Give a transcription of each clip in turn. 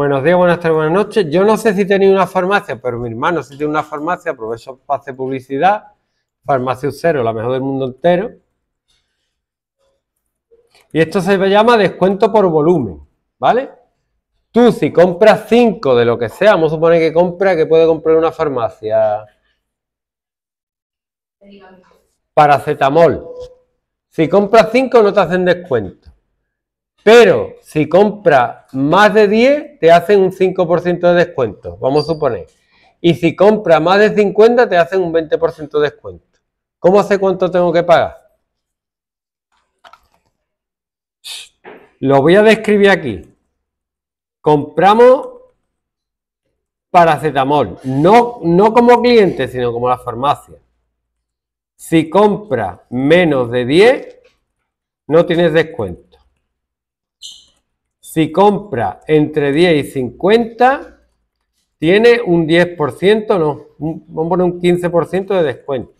Buenos días, buenas tardes, buenas noches. Yo no sé si tenéis una farmacia, pero mi hermano sí tiene una farmacia, aprovecho para hacer publicidad. Farmacia Ucero, la mejor del mundo entero. Y esto se llama descuento por volumen, ¿vale? Tú si compras 5 de lo que sea, vamos a suponer que compra, que puede comprar una farmacia. Paracetamol. Si compras 5 no te hacen descuento. Pero si compras más de 10, te hacen un 5% de descuento, vamos a suponer. Y si compras más de 50, te hacen un 20% de descuento. ¿Cómo sé cuánto tengo que pagar? Lo voy a describir aquí. Compramos paracetamol, no, no como cliente, sino como la farmacia. Si compras menos de 10, no tienes descuento. Si compra entre 10 y 50, tiene un 10%, no, vamos a poner un 15% de descuento.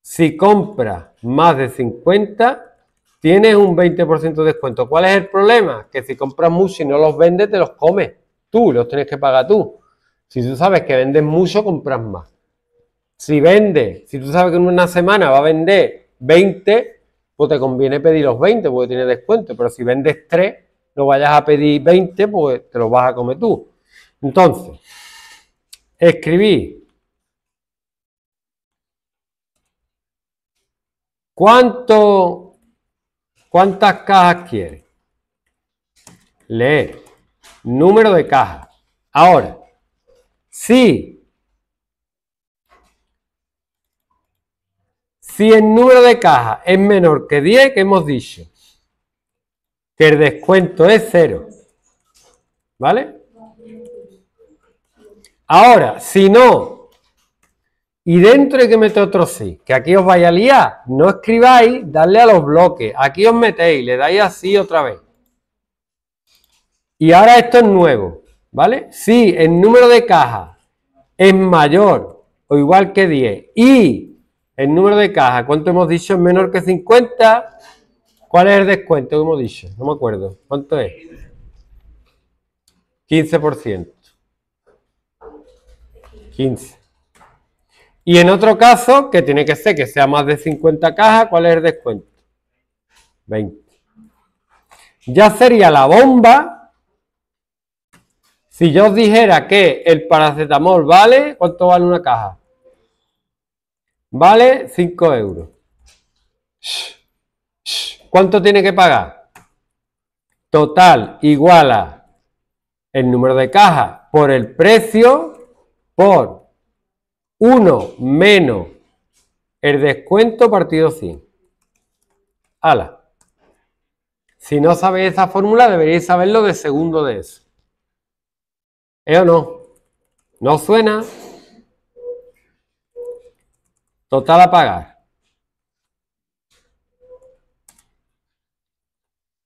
Si compra más de 50, tienes un 20% de descuento. ¿Cuál es el problema? Que si compras mucho y no los vendes, te los comes. Tú los tienes que pagar tú. Si tú sabes que vendes mucho, compras más. Si vendes, si tú sabes que en una semana va a vender 20, pues te conviene pedir los 20 porque tiene descuento, pero si vendes 3, no vayas a pedir 20, pues te los vas a comer tú. Entonces, escribí cuánto, cuántas cajas quieres. lee número de cajas. Ahora, si Si el número de caja es menor que 10, que hemos dicho que el descuento es cero. ¿Vale? Ahora, si no, y dentro hay que meter otro sí, que aquí os vaya a liar, no escribáis, darle a los bloques, aquí os metéis, le dais así otra vez. Y ahora esto es nuevo, ¿vale? Si el número de cajas es mayor o igual que 10 y el número de caja, ¿cuánto hemos dicho? Es menor que 50. ¿Cuál es el descuento que hemos dicho? No me acuerdo. ¿Cuánto es? 15%. 15. Y en otro caso, que tiene que ser que sea más de 50 cajas, ¿cuál es el descuento? 20. Ya sería la bomba. Si yo os dijera que el paracetamol vale, ¿cuánto vale una caja? Vale 5 euros. ¿Cuánto tiene que pagar? Total igual a el número de cajas por el precio por 1 menos el descuento partido 100. ¡Hala! Si no sabéis esa fórmula, deberíais saberlo de segundo de eso. ¿Eh o no? ¿No suena? Total a pagar.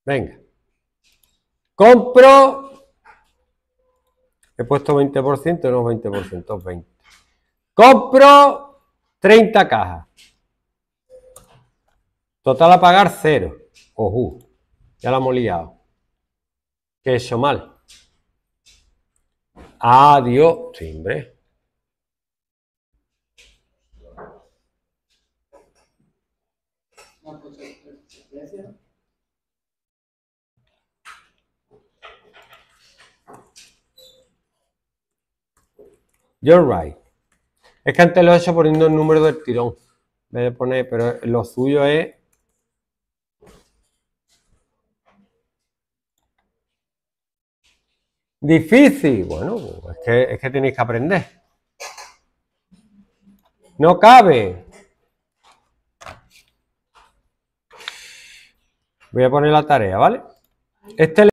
Venga. Compro. He puesto 20%, no 20%, 20. Compro 30 cajas. Total a pagar cero. Ojo, ya la hemos liado. ¿Qué he hecho mal? Adiós. Timbre. You're right. Es que antes lo he hecho poniendo el número del tirón. poner, pero lo suyo es. Difícil. Bueno, es que, es que tenéis que aprender. No cabe. Voy a poner la tarea, ¿vale? Este